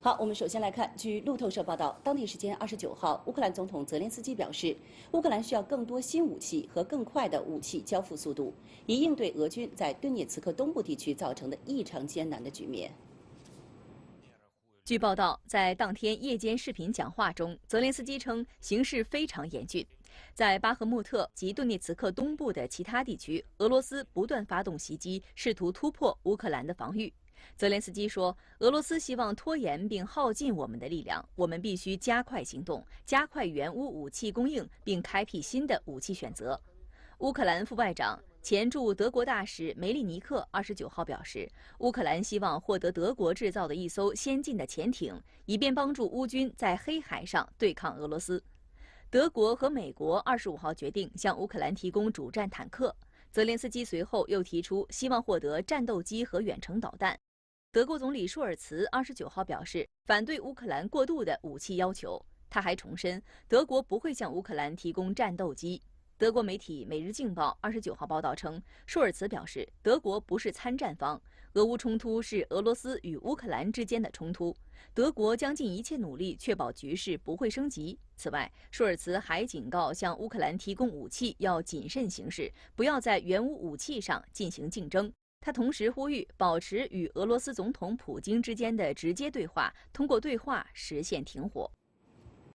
好，我们首先来看，据路透社报道，当地时间二十九号，乌克兰总统泽连斯基表示，乌克兰需要更多新武器和更快的武器交付速度，以应对俄军在顿涅茨克东部地区造成的异常艰难的局面。据报道，在当天夜间视频讲话中，泽连斯基称形势非常严峻，在巴赫穆特及顿涅茨克东部的其他地区，俄罗斯不断发动袭击，试图突破乌克兰的防御。泽连斯基说：“俄罗斯希望拖延并耗尽我们的力量，我们必须加快行动，加快援乌武器供应，并开辟新的武器选择。”乌克兰副外长、前驻德国大使梅利尼克二十九号表示，乌克兰希望获得德国制造的一艘先进的潜艇，以便帮助乌军在黑海上对抗俄罗斯。德国和美国二十五号决定向乌克兰提供主战坦克。泽连斯基随后又提出希望获得战斗机和远程导弹。德国总理舒尔茨二十九号表示反对乌克兰过度的武器要求。他还重申，德国不会向乌克兰提供战斗机。德国媒体《每日镜报》二十九号报道称，舒尔茨表示，德国不是参战方，俄乌冲突是俄罗斯与乌克兰之间的冲突。德国将尽一切努力确保局势不会升级。此外，舒尔茨还警告，向乌克兰提供武器要谨慎行事，不要在原武武器上进行竞争。他同时呼吁保持与俄罗斯总统普京之间的直接对话，通过对话实现停火。